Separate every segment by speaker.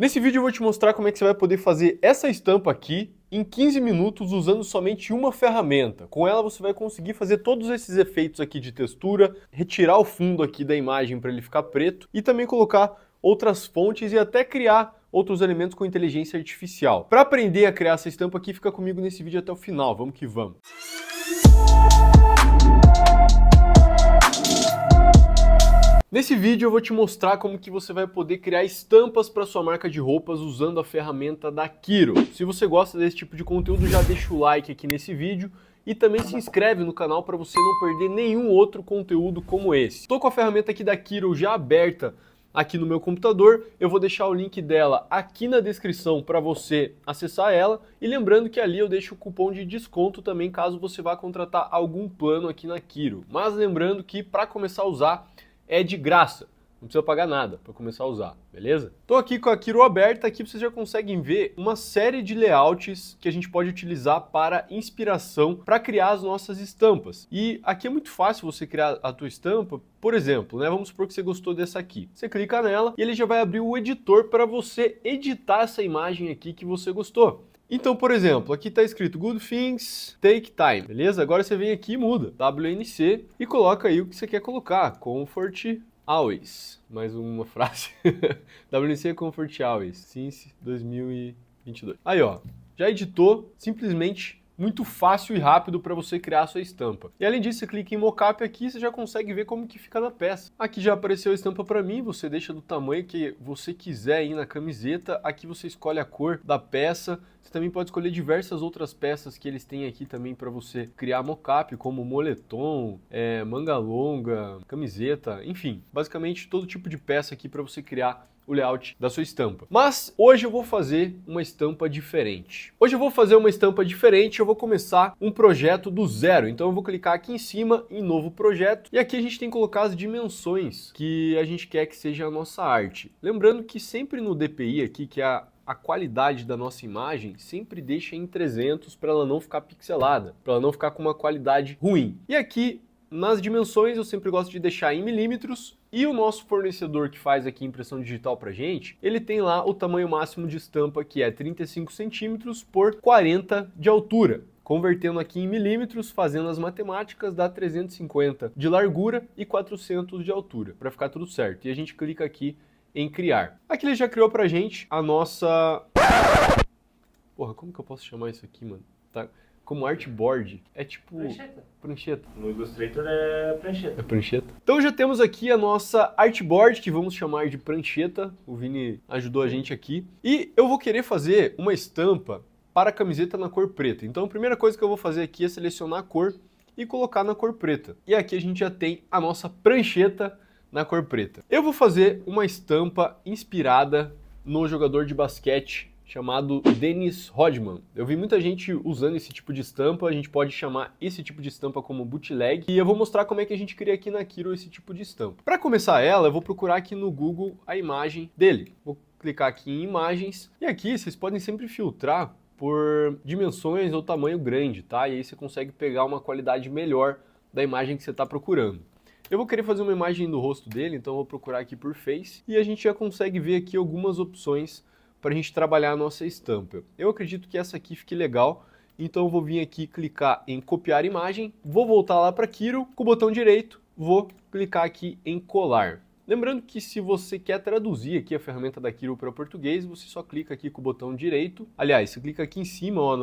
Speaker 1: Nesse vídeo eu vou te mostrar como é que você vai poder fazer essa estampa aqui em 15 minutos usando somente uma ferramenta. Com ela você vai conseguir fazer todos esses efeitos aqui de textura, retirar o fundo aqui da imagem para ele ficar preto e também colocar outras fontes e até criar outros elementos com inteligência artificial. Para aprender a criar essa estampa aqui, fica comigo nesse vídeo até o final. Vamos que vamos! Música Nesse vídeo eu vou te mostrar como que você vai poder criar estampas para sua marca de roupas usando a ferramenta da Kiro. Se você gosta desse tipo de conteúdo, já deixa o like aqui nesse vídeo e também se inscreve no canal para você não perder nenhum outro conteúdo como esse. Estou com a ferramenta aqui da Kiro já aberta aqui no meu computador, eu vou deixar o link dela aqui na descrição para você acessar ela e lembrando que ali eu deixo o cupom de desconto também caso você vá contratar algum plano aqui na Kiro. Mas lembrando que para começar a usar é de graça. Não precisa pagar nada para começar a usar, beleza? Estou aqui com a Kiro aberta, aqui vocês já conseguem ver uma série de layouts que a gente pode utilizar para inspiração para criar as nossas estampas. E aqui é muito fácil você criar a tua estampa, por exemplo, né? Vamos supor que você gostou dessa aqui. Você clica nela e ele já vai abrir o editor para você editar essa imagem aqui que você gostou. Então, por exemplo, aqui está escrito Good Things Take Time, beleza? Agora você vem aqui e muda WNC e coloca aí o que você quer colocar, Comfort Always. Mais uma frase. WNC é Comfort Always, Since 2022. Aí, ó, já editou, simplesmente muito fácil e rápido para você criar a sua estampa. E além disso, você clica em mockup aqui e você já consegue ver como que fica na peça. Aqui já apareceu a estampa para mim, você deixa do tamanho que você quiser aí na camiseta. Aqui você escolhe a cor da peça, você também pode escolher diversas outras peças que eles têm aqui também para você criar mockup, como moletom, é, manga longa, camiseta, enfim, basicamente todo tipo de peça aqui para você criar o layout da sua estampa. Mas hoje eu vou fazer uma estampa diferente. Hoje eu vou fazer uma estampa diferente, eu vou começar um projeto do zero. Então eu vou clicar aqui em cima em novo projeto e aqui a gente tem que colocar as dimensões que a gente quer que seja a nossa arte. Lembrando que sempre no DPI aqui, que é a a qualidade da nossa imagem, sempre deixa em 300 para ela não ficar pixelada, para ela não ficar com uma qualidade ruim. E aqui nas dimensões eu sempre gosto de deixar em milímetros e o nosso fornecedor que faz aqui impressão digital para gente, ele tem lá o tamanho máximo de estampa que é 35 centímetros por 40 de altura. Convertendo aqui em milímetros, fazendo as matemáticas, dá 350 de largura e 400 de altura, para ficar tudo certo. E a gente clica aqui em criar. Aqui ele já criou para gente a nossa... Porra, como que eu posso chamar isso aqui, mano? Tá como artboard. É tipo. Prancheta. Prancheta. No Illustrator é prancheta. É prancheta. Então já temos aqui a nossa artboard, que vamos chamar de prancheta. O Vini ajudou a gente aqui. E eu vou querer fazer uma estampa para a camiseta na cor preta. Então a primeira coisa que eu vou fazer aqui é selecionar a cor e colocar na cor preta. E aqui a gente já tem a nossa prancheta na cor preta. Eu vou fazer uma estampa inspirada no jogador de basquete chamado Dennis Rodman. Eu vi muita gente usando esse tipo de estampa, a gente pode chamar esse tipo de estampa como bootleg, e eu vou mostrar como é que a gente cria aqui na Kiro esse tipo de estampa. Para começar ela, eu vou procurar aqui no Google a imagem dele. Vou clicar aqui em imagens, e aqui vocês podem sempre filtrar por dimensões ou tamanho grande, tá? E aí você consegue pegar uma qualidade melhor da imagem que você está procurando. Eu vou querer fazer uma imagem do rosto dele, então vou procurar aqui por face e a gente já consegue ver aqui algumas opções para a gente trabalhar a nossa estampa. Eu acredito que essa aqui fique legal, então eu vou vir aqui clicar em copiar imagem, vou voltar lá para Kiro, com o botão direito, vou clicar aqui em colar. Lembrando que se você quer traduzir aqui a ferramenta da Kiro para português, você só clica aqui com o botão direito. Aliás, você clica aqui em cima, ó,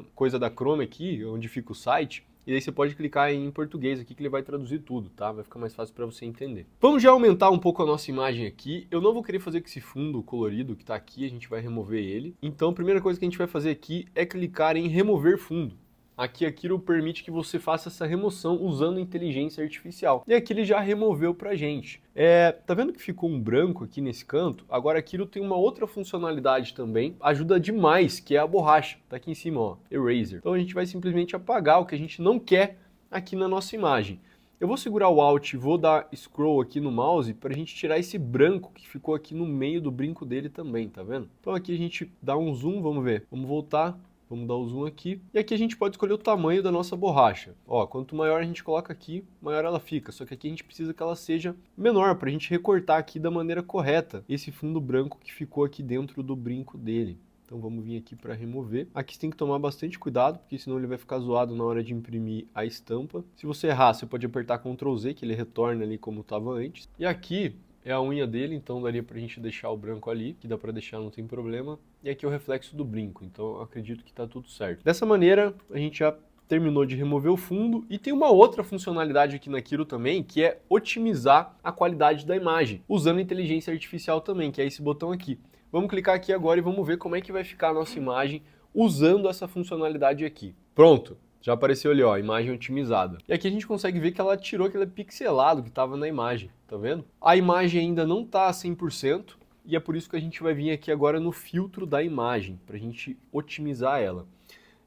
Speaker 1: na coisa da Chrome aqui, onde fica o site, e aí você pode clicar em português aqui que ele vai traduzir tudo, tá? Vai ficar mais fácil para você entender. Vamos já aumentar um pouco a nossa imagem aqui. Eu não vou querer fazer com esse fundo colorido que está aqui, a gente vai remover ele. Então, a primeira coisa que a gente vai fazer aqui é clicar em remover fundo. Aqui a Kiro permite que você faça essa remoção usando inteligência artificial. E aqui ele já removeu para gente. É, tá vendo que ficou um branco aqui nesse canto? Agora a Kiro tem uma outra funcionalidade também, ajuda demais, que é a borracha. Tá aqui em cima, ó, Eraser. Então a gente vai simplesmente apagar o que a gente não quer aqui na nossa imagem. Eu vou segurar o Alt e vou dar scroll aqui no mouse para a gente tirar esse branco que ficou aqui no meio do brinco dele também, tá vendo? Então aqui a gente dá um zoom, vamos ver. Vamos voltar, Vamos dar o zoom aqui. E aqui a gente pode escolher o tamanho da nossa borracha. Ó, quanto maior a gente coloca aqui, maior ela fica. Só que aqui a gente precisa que ela seja menor para a gente recortar aqui da maneira correta esse fundo branco que ficou aqui dentro do brinco dele. Então vamos vir aqui para remover. Aqui você tem que tomar bastante cuidado, porque senão ele vai ficar zoado na hora de imprimir a estampa. Se você errar, você pode apertar Ctrl Z, que ele retorna ali como estava antes. E aqui é a unha dele, então daria pra gente deixar o branco ali, que dá pra deixar, não tem problema. E aqui é o reflexo do brinco, então acredito que tá tudo certo. Dessa maneira, a gente já terminou de remover o fundo e tem uma outra funcionalidade aqui na Kiro também, que é otimizar a qualidade da imagem, usando inteligência artificial também, que é esse botão aqui. Vamos clicar aqui agora e vamos ver como é que vai ficar a nossa imagem usando essa funcionalidade aqui. Pronto, já apareceu ali, ó, imagem otimizada. E aqui a gente consegue ver que ela tirou aquele é pixelado que estava na imagem, tá vendo? A imagem ainda não tá 100%, e é por isso que a gente vai vir aqui agora no filtro da imagem, para a gente otimizar ela.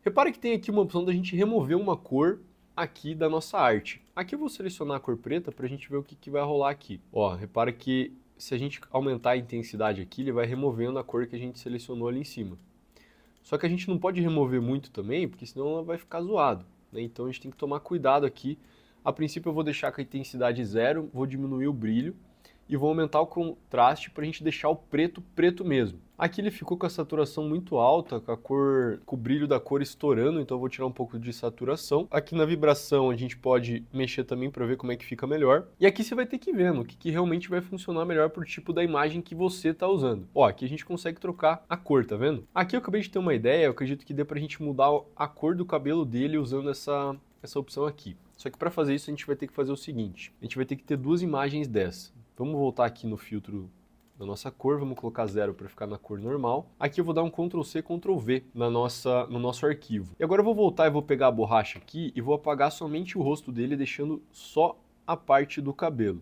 Speaker 1: Repara que tem aqui uma opção da gente remover uma cor aqui da nossa arte. Aqui eu vou selecionar a cor preta para a gente ver o que, que vai rolar aqui. Ó, repara que se a gente aumentar a intensidade aqui, ele vai removendo a cor que a gente selecionou ali em cima. Só que a gente não pode remover muito também, porque senão ela vai ficar zoado. Né? Então a gente tem que tomar cuidado aqui. A princípio eu vou deixar com a intensidade zero, vou diminuir o brilho e vou aumentar o contraste para a gente deixar o preto preto mesmo. Aqui ele ficou com a saturação muito alta, com a cor, com o brilho da cor estourando, então eu vou tirar um pouco de saturação. Aqui na vibração a gente pode mexer também para ver como é que fica melhor. E aqui você vai ter que ver vendo o que, que realmente vai funcionar melhor para o tipo da imagem que você está usando. Ó, aqui a gente consegue trocar a cor, tá vendo? Aqui eu acabei de ter uma ideia, eu acredito que dê para a gente mudar a cor do cabelo dele usando essa, essa opção aqui. Só que para fazer isso a gente vai ter que fazer o seguinte, a gente vai ter que ter duas imagens dessa. Vamos voltar aqui no filtro da nossa cor, vamos colocar zero para ficar na cor normal. Aqui eu vou dar um Ctrl C, Ctrl V na nossa, no nosso arquivo. E agora eu vou voltar e vou pegar a borracha aqui e vou apagar somente o rosto dele, deixando só a parte do cabelo.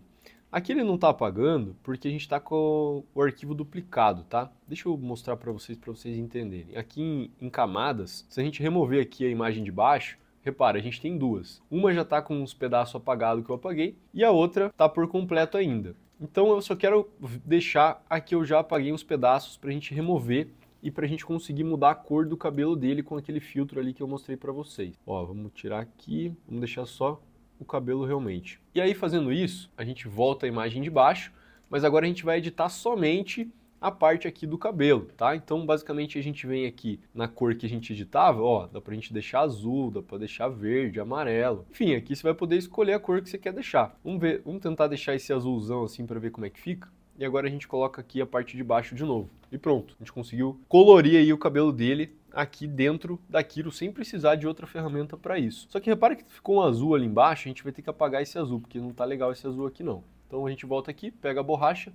Speaker 1: Aqui ele não está apagando porque a gente está com o arquivo duplicado, tá? Deixa eu mostrar para vocês, para vocês entenderem. Aqui em, em camadas, se a gente remover aqui a imagem de baixo, Repara, a gente tem duas. Uma já está com os pedaços apagados que eu apaguei e a outra está por completo ainda. Então eu só quero deixar aqui eu já apaguei uns pedaços para a gente remover e para a gente conseguir mudar a cor do cabelo dele com aquele filtro ali que eu mostrei para vocês. Ó, vamos tirar aqui, vamos deixar só o cabelo realmente. E aí fazendo isso, a gente volta a imagem de baixo, mas agora a gente vai editar somente a parte aqui do cabelo, tá? Então, basicamente, a gente vem aqui na cor que a gente editava, ó, dá pra gente deixar azul, dá pra deixar verde, amarelo. Enfim, aqui você vai poder escolher a cor que você quer deixar. Vamos ver, vamos tentar deixar esse azulzão assim para ver como é que fica. E agora a gente coloca aqui a parte de baixo de novo. E pronto, a gente conseguiu colorir aí o cabelo dele aqui dentro da Kiro sem precisar de outra ferramenta para isso. Só que repara que ficou um azul ali embaixo, a gente vai ter que apagar esse azul, porque não tá legal esse azul aqui não. Então a gente volta aqui, pega a borracha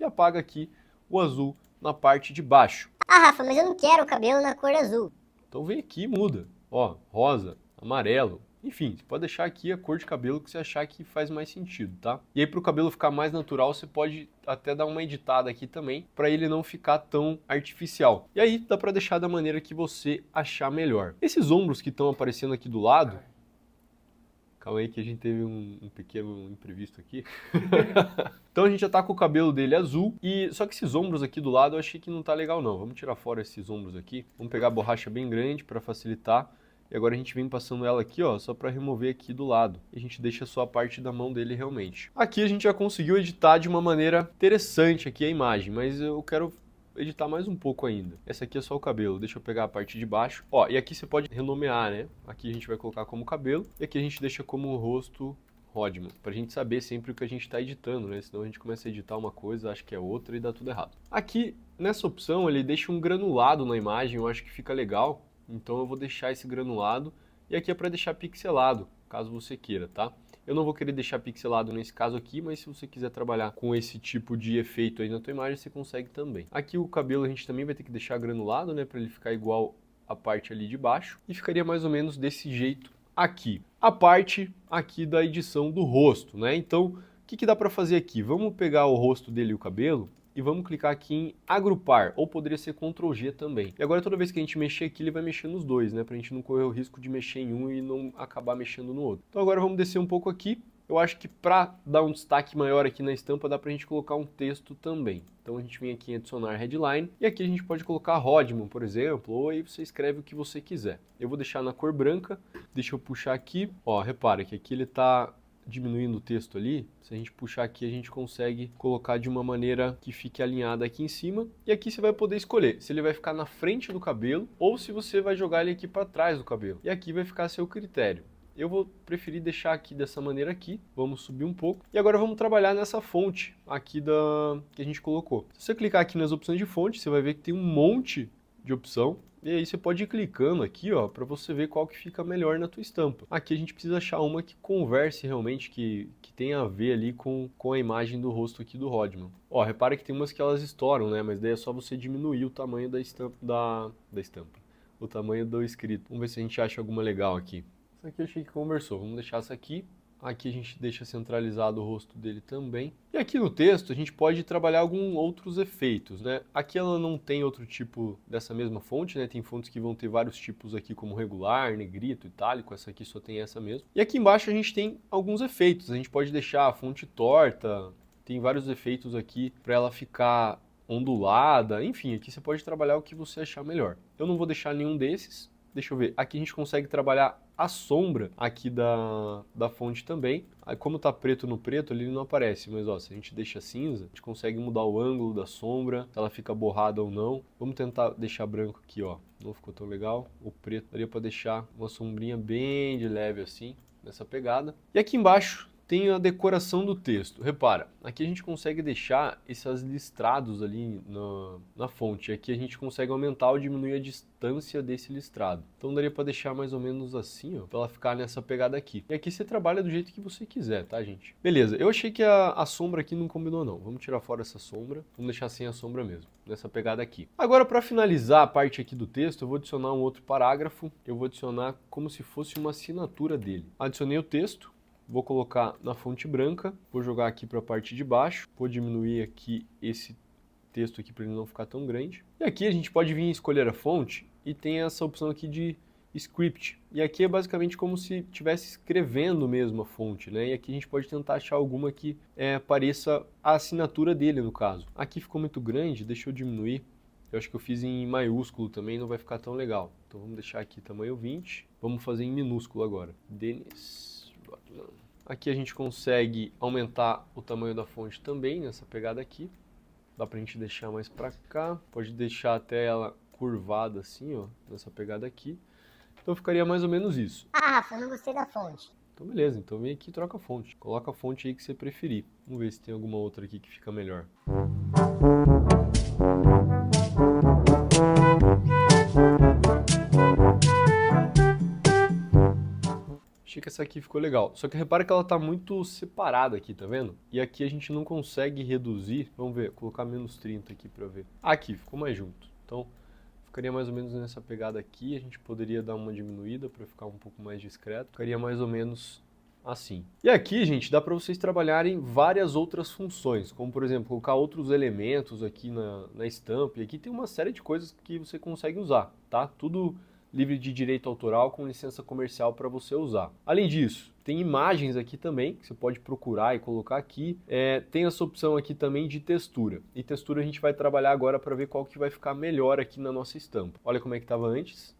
Speaker 1: e apaga aqui o azul na parte de baixo. Ah, Rafa, mas eu não quero o cabelo na cor azul. Então vem aqui e muda. Ó, rosa, amarelo, enfim, você pode deixar aqui a cor de cabelo que você achar que faz mais sentido, tá? E aí para o cabelo ficar mais natural, você pode até dar uma editada aqui também, para ele não ficar tão artificial. E aí dá para deixar da maneira que você achar melhor. Esses ombros que estão aparecendo aqui do lado, Calma aí que a gente teve um, um pequeno imprevisto aqui. então a gente já tá com o cabelo dele azul. e Só que esses ombros aqui do lado eu achei que não tá legal não. Vamos tirar fora esses ombros aqui. Vamos pegar a borracha bem grande para facilitar. E agora a gente vem passando ela aqui, ó, só para remover aqui do lado. E a gente deixa só a parte da mão dele realmente. Aqui a gente já conseguiu editar de uma maneira interessante aqui a imagem, mas eu quero editar mais um pouco ainda. Essa aqui é só o cabelo, deixa eu pegar a parte de baixo. Ó, e aqui você pode renomear, né? Aqui a gente vai colocar como cabelo e aqui a gente deixa como rosto Rodman, pra gente saber sempre o que a gente está editando, né? Senão a gente começa a editar uma coisa, acha que é outra e dá tudo errado. Aqui, nessa opção, ele deixa um granulado na imagem, eu acho que fica legal. Então eu vou deixar esse granulado e aqui é para deixar pixelado, caso você queira, tá? Eu não vou querer deixar pixelado nesse caso aqui, mas se você quiser trabalhar com esse tipo de efeito aí na tua imagem, você consegue também. Aqui o cabelo a gente também vai ter que deixar granulado, né, para ele ficar igual a parte ali de baixo e ficaria mais ou menos desse jeito aqui. A parte aqui da edição do rosto, né? Então, o que, que dá para fazer aqui? Vamos pegar o rosto dele e o cabelo e vamos clicar aqui em agrupar, ou poderia ser Ctrl G também. E agora toda vez que a gente mexer aqui, ele vai mexer nos dois, né? Pra gente não correr o risco de mexer em um e não acabar mexendo no outro. Então agora vamos descer um pouco aqui. Eu acho que para dar um destaque maior aqui na estampa, dá para a gente colocar um texto também. Então a gente vem aqui em adicionar headline e aqui a gente pode colocar Rodman, por exemplo, ou aí você escreve o que você quiser. Eu vou deixar na cor branca, deixa eu puxar aqui. Ó, repara que aqui ele está diminuindo o texto ali, se a gente puxar aqui, a gente consegue colocar de uma maneira que fique alinhada aqui em cima. E aqui você vai poder escolher se ele vai ficar na frente do cabelo ou se você vai jogar ele aqui para trás do cabelo. E aqui vai ficar a seu critério. Eu vou preferir deixar aqui dessa maneira aqui. Vamos subir um pouco. E agora vamos trabalhar nessa fonte aqui da que a gente colocou. Se você clicar aqui nas opções de fonte, você vai ver que tem um monte de opção. E aí você pode ir clicando aqui, ó, para você ver qual que fica melhor na tua estampa. Aqui a gente precisa achar uma que converse realmente, que, que tenha a ver ali com, com a imagem do rosto aqui do Rodman. Ó, repara que tem umas que elas estouram, né? Mas daí é só você diminuir o tamanho da estampa, da, da estampa, o tamanho do escrito. Vamos ver se a gente acha alguma legal aqui. Essa aqui eu achei que conversou. Vamos deixar essa aqui. Aqui a gente deixa centralizado o rosto dele também. E aqui no texto a gente pode trabalhar alguns outros efeitos, né? Aqui ela não tem outro tipo dessa mesma fonte, né? Tem fontes que vão ter vários tipos aqui, como regular, negrito, itálico. Essa aqui só tem essa mesmo. E aqui embaixo a gente tem alguns efeitos. A gente pode deixar a fonte torta, tem vários efeitos aqui para ela ficar ondulada, enfim, aqui você pode trabalhar o que você achar melhor. Eu não vou deixar nenhum desses. Deixa eu ver, aqui a gente consegue trabalhar a sombra aqui da, da fonte também. Aí como tá preto no preto, ele não aparece, mas ó, se a gente deixa cinza, a gente consegue mudar o ângulo da sombra, se ela fica borrada ou não. Vamos tentar deixar branco aqui, ó. Não ficou tão legal. O preto daria para deixar uma sombrinha bem de leve assim, nessa pegada. E aqui embaixo, tem a decoração do texto. Repara, aqui a gente consegue deixar esses listrados ali na, na fonte. Aqui a gente consegue aumentar ou diminuir a distância desse listrado. Então daria para deixar mais ou menos assim, ó, para ela ficar nessa pegada aqui. E aqui você trabalha do jeito que você quiser, tá, gente? Beleza, eu achei que a, a sombra aqui não combinou não. Vamos tirar fora essa sombra, vamos deixar sem a sombra mesmo, nessa pegada aqui. Agora, para finalizar a parte aqui do texto, eu vou adicionar um outro parágrafo. Eu vou adicionar como se fosse uma assinatura dele. Adicionei o texto vou colocar na fonte branca, vou jogar aqui para a parte de baixo, vou diminuir aqui esse texto aqui para ele não ficar tão grande. E aqui a gente pode vir escolher a fonte e tem essa opção aqui de script. E aqui é basicamente como se estivesse escrevendo mesmo a fonte, né? E aqui a gente pode tentar achar alguma que é, pareça a assinatura dele, no caso. Aqui ficou muito grande, deixa eu diminuir. Eu acho que eu fiz em maiúsculo também, não vai ficar tão legal. Então vamos deixar aqui tamanho 20. Vamos fazer em minúsculo agora. Denis Rodman. Aqui a gente consegue aumentar o tamanho da fonte também, nessa pegada aqui. Dá pra gente deixar mais pra cá. Pode deixar até ela curvada assim, ó, nessa pegada aqui. Então ficaria mais ou menos isso. Ah, Rafa, não gostei da fonte. Então beleza, então vem aqui e troca a fonte. Coloca a fonte aí que você preferir. Vamos ver se tem alguma outra aqui que fica melhor. Música que essa aqui ficou legal. Só que repara que ela está muito separada aqui, tá vendo? E aqui a gente não consegue reduzir. Vamos ver, colocar menos 30 aqui para ver. Aqui, ficou mais junto. Então, ficaria mais ou menos nessa pegada aqui. A gente poderia dar uma diminuída para ficar um pouco mais discreto. Ficaria mais ou menos assim. E aqui, gente, dá para vocês trabalharem várias outras funções, como, por exemplo, colocar outros elementos aqui na, na estampa. E aqui tem uma série de coisas que você consegue usar, tá? Tudo livre de direito autoral com licença comercial para você usar. Além disso, tem imagens aqui também, que você pode procurar e colocar aqui. É, tem essa opção aqui também de textura. E textura a gente vai trabalhar agora para ver qual que vai ficar melhor aqui na nossa estampa. Olha como é que estava antes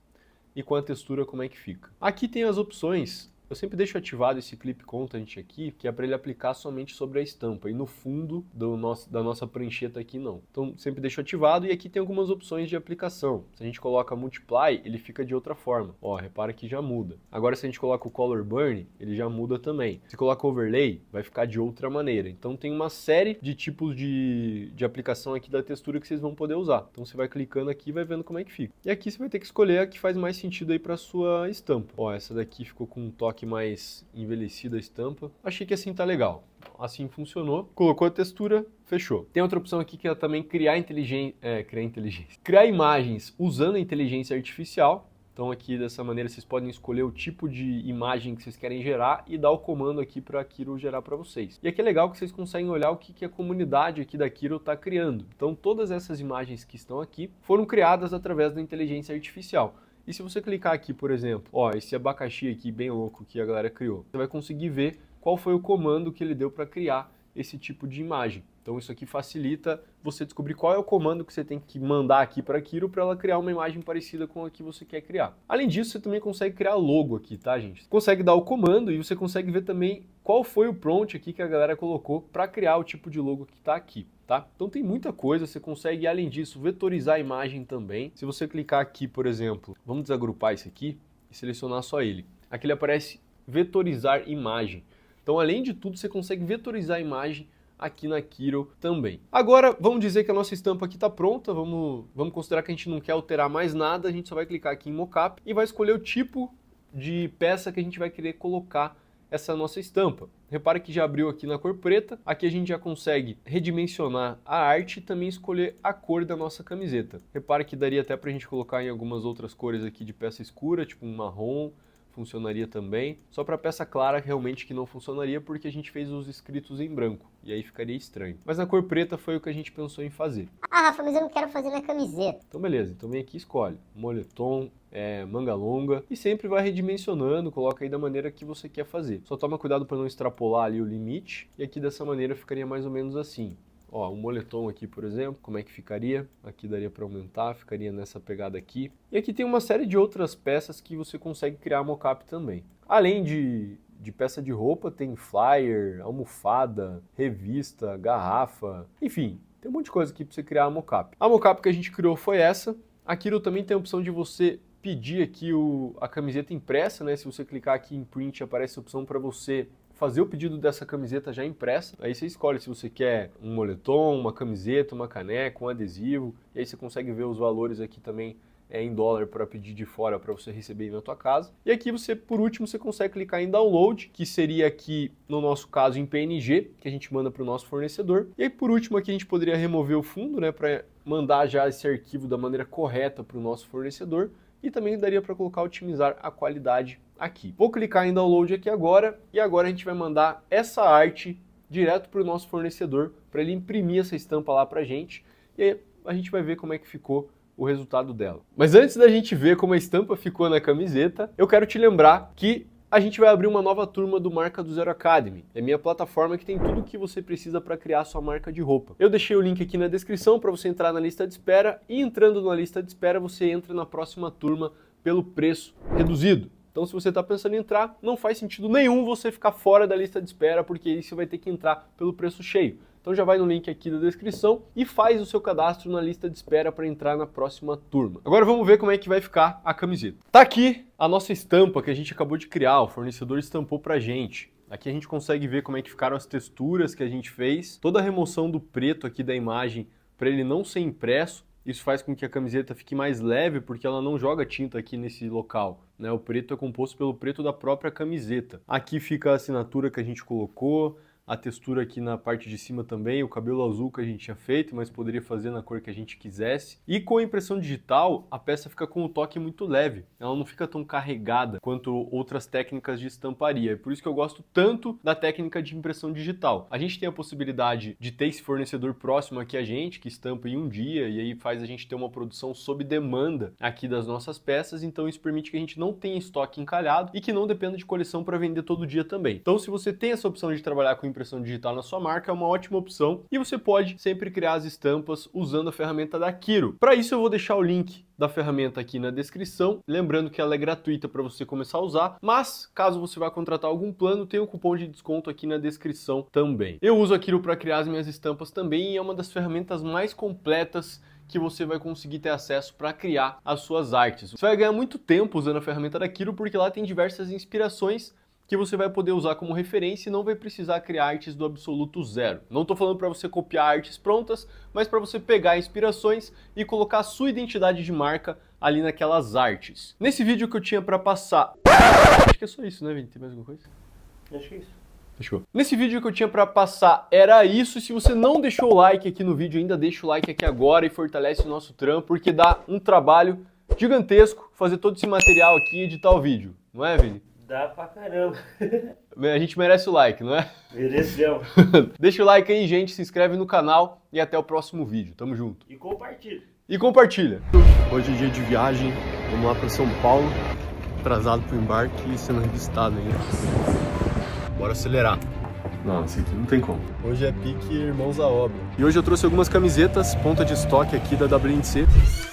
Speaker 1: e com a textura como é que fica. Aqui tem as opções eu sempre deixo ativado esse clip content aqui, que é para ele aplicar somente sobre a estampa e no fundo do nosso, da nossa prancheta aqui não. Então sempre deixo ativado e aqui tem algumas opções de aplicação. Se a gente coloca multiply, ele fica de outra forma. Ó, repara que já muda. Agora se a gente coloca o color burn, ele já muda também. Se coloca overlay, vai ficar de outra maneira. Então tem uma série de tipos de, de aplicação aqui da textura que vocês vão poder usar. Então você vai clicando aqui e vai vendo como é que fica. E aqui você vai ter que escolher a que faz mais sentido aí para sua estampa. Ó, essa daqui ficou com um toque aqui mais envelhecida a estampa. Achei que assim tá legal. Assim funcionou. Colocou a textura, fechou. Tem outra opção aqui que é também criar inteligência, é, criar inteligência, criar imagens usando a inteligência artificial. Então aqui dessa maneira vocês podem escolher o tipo de imagem que vocês querem gerar e dar o comando aqui para a Kiro gerar para vocês. E aqui é legal que vocês conseguem olhar o que, que a comunidade aqui da Kiro está criando. Então todas essas imagens que estão aqui foram criadas através da inteligência artificial. E se você clicar aqui, por exemplo, ó, esse abacaxi aqui bem louco que a galera criou, você vai conseguir ver qual foi o comando que ele deu para criar esse tipo de imagem. Então isso aqui facilita você descobrir qual é o comando que você tem que mandar aqui para a Kiro para ela criar uma imagem parecida com a que você quer criar. Além disso, você também consegue criar logo aqui, tá, gente? Consegue dar o comando e você consegue ver também qual foi o prompt aqui que a galera colocou para criar o tipo de logo que está aqui. Tá? Então tem muita coisa, você consegue, além disso, vetorizar a imagem também. Se você clicar aqui, por exemplo, vamos desagrupar esse aqui e selecionar só ele. Aqui ele aparece vetorizar imagem. Então, além de tudo, você consegue vetorizar a imagem aqui na Kiro também. Agora, vamos dizer que a nossa estampa aqui está pronta, vamos, vamos considerar que a gente não quer alterar mais nada, a gente só vai clicar aqui em mockup e vai escolher o tipo de peça que a gente vai querer colocar essa nossa estampa. Repara que já abriu aqui na cor preta, aqui a gente já consegue redimensionar a arte e também escolher a cor da nossa camiseta. Repara que daria até para a gente colocar em algumas outras cores aqui de peça escura, tipo um marrom, funcionaria também. Só para peça clara realmente que não funcionaria porque a gente fez os escritos em branco. E aí ficaria estranho. Mas na cor preta foi o que a gente pensou em fazer. Ah, Rafa, mas eu não quero fazer minha camiseta. Então beleza, então vem aqui e escolhe. Moletom, é, manga longa e sempre vai redimensionando, coloca aí da maneira que você quer fazer. Só toma cuidado para não extrapolar ali o limite e aqui dessa maneira ficaria mais ou menos assim. Ó, um moletom aqui, por exemplo, como é que ficaria? Aqui daria para aumentar, ficaria nessa pegada aqui. E aqui tem uma série de outras peças que você consegue criar mocap também. Além de de peça de roupa tem flyer, almofada, revista, garrafa, enfim, tem um monte de coisa aqui para você criar a mocap A mocap que a gente criou foi essa. A Kiro também tem a opção de você pedir aqui o, a camiseta impressa, né? Se você clicar aqui em print, aparece a opção para você fazer o pedido dessa camiseta já impressa. Aí você escolhe se você quer um moletom, uma camiseta, uma caneca, um adesivo. E aí você consegue ver os valores aqui também é, em dólar para pedir de fora para você receber na tua casa. E aqui você, por último, você consegue clicar em download, que seria aqui no nosso caso em PNG, que a gente manda para o nosso fornecedor. E aí, por último, aqui a gente poderia remover o fundo, né, para mandar já esse arquivo da maneira correta para o nosso fornecedor e também daria para colocar otimizar a qualidade aqui. Vou clicar em download aqui agora e agora a gente vai mandar essa arte direto para o nosso fornecedor para ele imprimir essa estampa lá para gente e aí a gente vai ver como é que ficou o resultado dela. Mas antes da gente ver como a estampa ficou na camiseta, eu quero te lembrar que a gente vai abrir uma nova turma do Marca do Zero Academy. É minha plataforma que tem tudo o que você precisa para criar sua marca de roupa. Eu deixei o link aqui na descrição para você entrar na lista de espera e entrando na lista de espera você entra na próxima turma pelo preço reduzido. Então, se você está pensando em entrar, não faz sentido nenhum você ficar fora da lista de espera, porque aí você vai ter que entrar pelo preço cheio. Então já vai no link aqui da descrição e faz o seu cadastro na lista de espera para entrar na próxima turma. Agora vamos ver como é que vai ficar a camiseta. Tá aqui a nossa estampa que a gente acabou de criar, o fornecedor estampou pra gente. Aqui a gente consegue ver como é que ficaram as texturas que a gente fez, toda a remoção do preto aqui da imagem para ele não ser impresso. Isso faz com que a camiseta fique mais leve porque ela não joga tinta aqui nesse local. Né? O preto é composto pelo preto da própria camiseta. Aqui fica a assinatura que a gente colocou, a textura aqui na parte de cima também, o cabelo azul que a gente tinha feito, mas poderia fazer na cor que a gente quisesse. E com a impressão digital, a peça fica com um toque muito leve, ela não fica tão carregada quanto outras técnicas de estamparia. É por isso que eu gosto tanto da técnica de impressão digital. A gente tem a possibilidade de ter esse fornecedor próximo aqui a gente, que estampa em um dia, e aí faz a gente ter uma produção sob demanda aqui das nossas peças, então isso permite que a gente não tenha estoque encalhado e que não dependa de coleção para vender todo dia também. Então se você tem essa opção de trabalhar com impressão digital na sua marca é uma ótima opção e você pode sempre criar as estampas usando a ferramenta da Kiro. Para isso eu vou deixar o link da ferramenta aqui na descrição, lembrando que ela é gratuita para você começar a usar, mas caso você vá contratar algum plano, tem o um cupom de desconto aqui na descrição também. Eu uso a Kiro para criar as minhas estampas também e é uma das ferramentas mais completas que você vai conseguir ter acesso para criar as suas artes. Você vai ganhar muito tempo usando a ferramenta da Kiro porque lá tem diversas inspirações que você vai poder usar como referência e não vai precisar criar artes do absoluto zero. Não estou falando para você copiar artes prontas, mas para você pegar inspirações e colocar a sua identidade de marca ali naquelas artes. Nesse vídeo que eu tinha para passar... Acho que é só isso, né, Vini? Tem mais alguma coisa? Acho que é isso. Fechou. Nesse vídeo que eu tinha para passar era isso. Se você não deixou o like aqui no vídeo, ainda deixa o like aqui agora e fortalece o nosso trampo, porque dá um trabalho gigantesco fazer todo esse material aqui e editar o vídeo. Não é, Vini? Dá pra caramba. A gente merece o like, não é? Mereceu. Deixa o like aí, gente, se inscreve no canal e até o próximo vídeo. Tamo junto. E compartilha. E compartilha. Hoje é dia de viagem, vamos lá pra São Paulo. Atrasado pro embarque e sendo revistado ainda. Bora acelerar. Nossa, aqui não tem como. Hoje é pique Irmãos à Obra. E hoje eu trouxe algumas camisetas, ponta de estoque aqui da WNC.